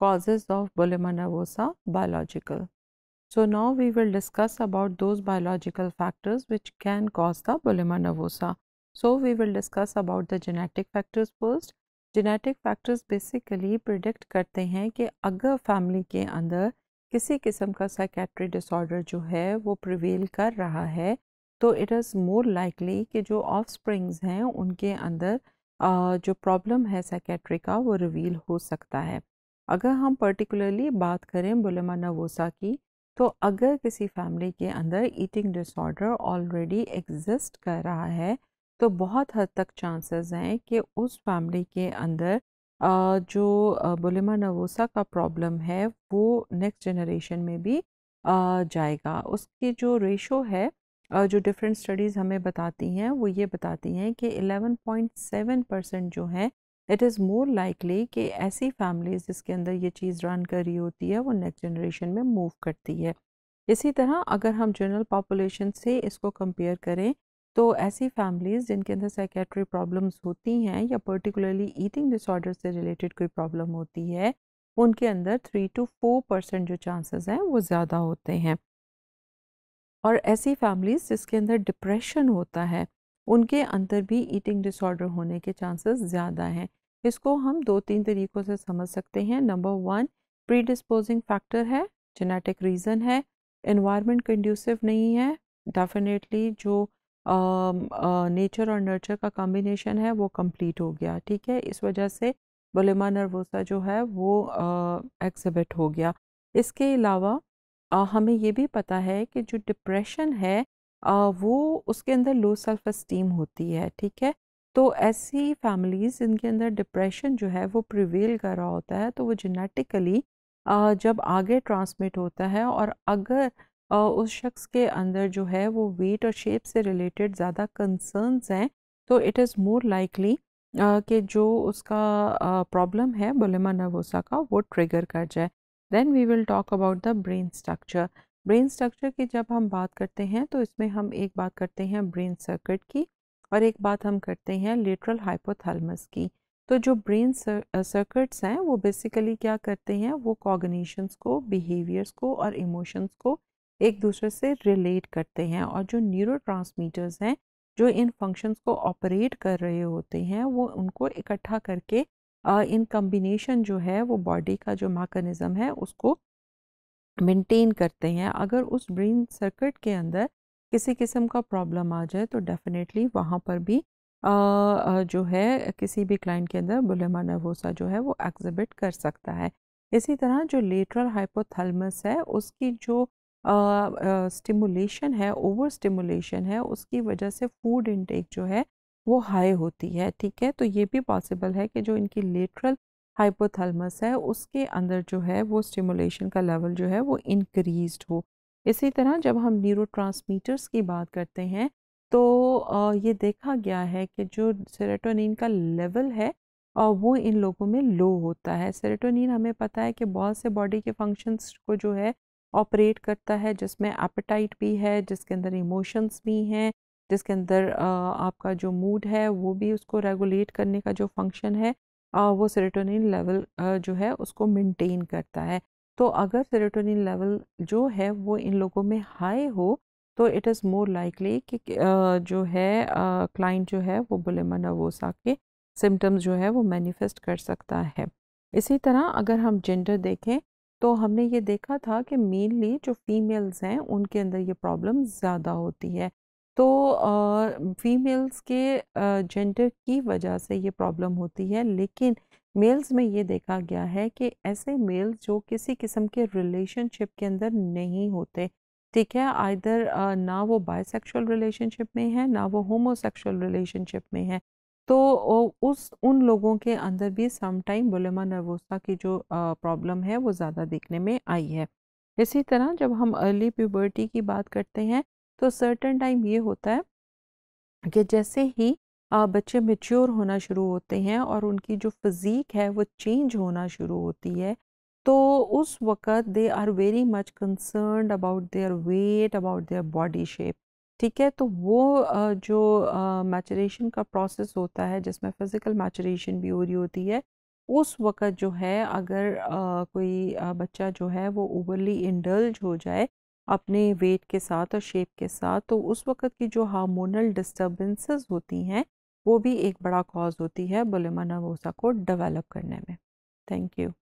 causes of Bulimia nervosa biological. So now we will discuss about those biological factors which can cause the Bulimia nervosa. So we will discuss about the genetic factors first. Genetic factors basically predict karte hain ki agar family ke andar kisi किस्म ka psychiatry disorder jo hai wo prevail kar raha hai to it is more likely ki jo offsprings hain unke andar जो problem है सेकेट्री का वो reveal हो सकता है अगर हम पर्टिकुलरली बात करें बुलमा नवोसा की तो अगर किसी फैमिली के अंदर ईटिंग डिसऑर्डर ऑलरेडी एग्जिस्ट कर रहा है तो बहुत हद तक चांसेस हैं कि उस फैमिली के अंदर जो बुलिमा नवोसा का प्रॉब्लम है वो नेक्स्ट जनरेशन में भी जाएगा उसकी जो रेशो है जो डिफरेंट स्टडीज़ हमें बताती हैं वो ये बताती हैं कि 11.7 परसेंट जो हैं इट इज़ मोर लाइकली कि ऐसी फैमिलीज़ जिसके अंदर ये चीज़ रन कर रही होती है वो नेक्स्ट जनरेशन में मूव करती है इसी तरह अगर हम जनरल पॉपुलेशन से इसको कंपेयर करें तो ऐसी फैमिलीज़ जिनके अंदर साइकेट्री प्रॉब्लम्स होती हैं या पर्टिकुलरली ईटिंग डिसऑर्डर से रिलेटेड कोई प्रॉब्लम होती है उनके अंदर थ्री टू फोर परसेंट जो चांसेस हैं वो ज़्यादा होते हैं और ऐसी फैमिलीज़ जिसके अंदर डिप्रेशन होता है उनके अंदर भी ईटिंग डिसऑर्डर होने के चांसेस ज़्यादा हैं इसको हम दो तीन तरीक़ों से समझ सकते हैं नंबर वन प्रीडिस्पोजिंग फैक्टर है जेनेटिक रीज़न है इन्वायरमेंट कंड्यूसिव नहीं है डेफिनेटली जो नेचर और नर्चर का कॉम्बिनेशन है वो कंप्लीट हो गया ठीक है इस वजह से बलेमा नर्वोसा जो है वो एक्सिबिट हो गया इसके अलावा हमें ये भी पता है कि जो डिप्रेशन है आ, वो उसके अंदर लो सेल्फ इस्टीम होती है ठीक है तो ऐसी फैमिलीज़ जिनके अंदर डिप्रेशन जो है वो प्रिवेल कर रहा होता है तो वो जेनेटिकली जब आगे ट्रांसमिट होता है और अगर उस शख्स के अंदर जो है वो वेट और शेप से रिलेटेड ज़्यादा कंसर्न्स हैं तो इट इज़ मोर लाइकली कि जो उसका प्रॉब्लम है बोलेमा नर्वोसा का वो ट्रिगर कर जाए then we will talk about the brain structure brain structure की जब हम बात करते हैं तो इसमें हम एक बात करते हैं ब्रेन सर्किट की और एक बात हम करते हैं लेटरल हाइपोथलमस की तो जो ब्रेन सर्कट्स हैं वो बेसिकली क्या करते हैं वो कॉग्निशंस को बिहेवियर्स को और इमोशंस को एक दूसरे से रिलेट करते हैं और जो न्यूरो हैं जो इन फंक्शंस को ऑपरेट कर रहे होते हैं वो उनको इकट्ठा करके इन कम्बिनेशन जो है वो बॉडी का जो मैकेनिज़्म है उसको मेंटेन करते हैं अगर उस ब्रेन सर्किट के अंदर किसी किस्म का प्रॉब्लम आ जाए तो डेफ़िनेटली वहाँ पर भी आ, जो है किसी भी क्लाइंट के अंदर बुलेमा नर्वोसा जो है वो एग्जिबिट कर सकता है इसी तरह जो लेटरल हाइपोथलमस है उसकी जो स्टिमुलेशन है ओवर स्टिमुलेशन है उसकी वजह से फूड इनटेक जो है वो हाई होती है ठीक है तो ये भी पॉसिबल है कि जो इनकी लेटरल हाइपोथलमस है उसके अंदर जो है वो स्टिमुलेशन का लेवल जो है वो इनक्रीज हो इसी तरह जब हम न्यूरो की बात करते हैं तो ये देखा गया है कि जो सेरेटोनिन का लेवल है और वो इन लोगों में लो होता है सेरेटोनिन हमें पता है कि बहुत से बॉडी के फंक्शंस को जो है ऑपरेट करता है जिसमें एपेटाइट भी है जिसके अंदर इमोशंस भी हैं जिसके अंदर आपका जो मूड है वो भी उसको रेगुलेट करने का जो फंक्शन है वो सेरेटोनिन लेवल जो है उसको मेनटेन करता है तो अगर सेरोटोनिन लेवल जो है वो इन लोगों में हाई हो तो इट इज़ मोर लाइकली कि जो है क्लाइंट जो है वो बुलेमा नवोसा के सिम्टम्स जो है वो मैनिफेस्ट कर सकता है इसी तरह अगर हम जेंडर देखें तो हमने ये देखा था कि मेनली जो फीमेल्स हैं उनके अंदर ये प्रॉब्लम ज़्यादा होती है तो फीमेल्स के जेंडर की वजह से ये प्रॉब्लम होती है लेकिन मेल्स में ये देखा गया है कि ऐसे मेल्स जो किसी किस्म के रिलेशनशिप के अंदर नहीं होते ठीक है आइधर ना वो बायसेक्सुअल रिलेशनशिप में है ना वो होमोसेक्सुअल रिलेशनशिप में है तो उस उन लोगों के अंदर भी समटाइम बुलेमा नर्वोसा की जो प्रॉब्लम है वो ज़्यादा देखने में आई है इसी तरह जब हम अर्ली प्यूबर्टी की बात करते हैं तो सर्टन टाइम ये होता है कि जैसे ही बच्चे मेच्योर होना शुरू होते हैं और उनकी जो फिज़ीक है वो चेंज होना शुरू होती है तो उस वक़्त they are very much concerned about their weight about their body shape ठीक है तो वो जो मैचरेशन का प्रोसेस होता है जिसमें फ़िज़िकल मैचरेशन भी हो रही होती है उस वक़्त जो है अगर कोई बच्चा जो है वो ओवरली इंडल्ज हो जाए अपने वेट के साथ और शेप के साथ तो उस वक़्त की जो हार्मोनल डिस्टर्बेंसेस होती हैं वो भी एक बड़ा कॉज होती है बोलेमा नवोसा को डेवलप करने में थैंक यू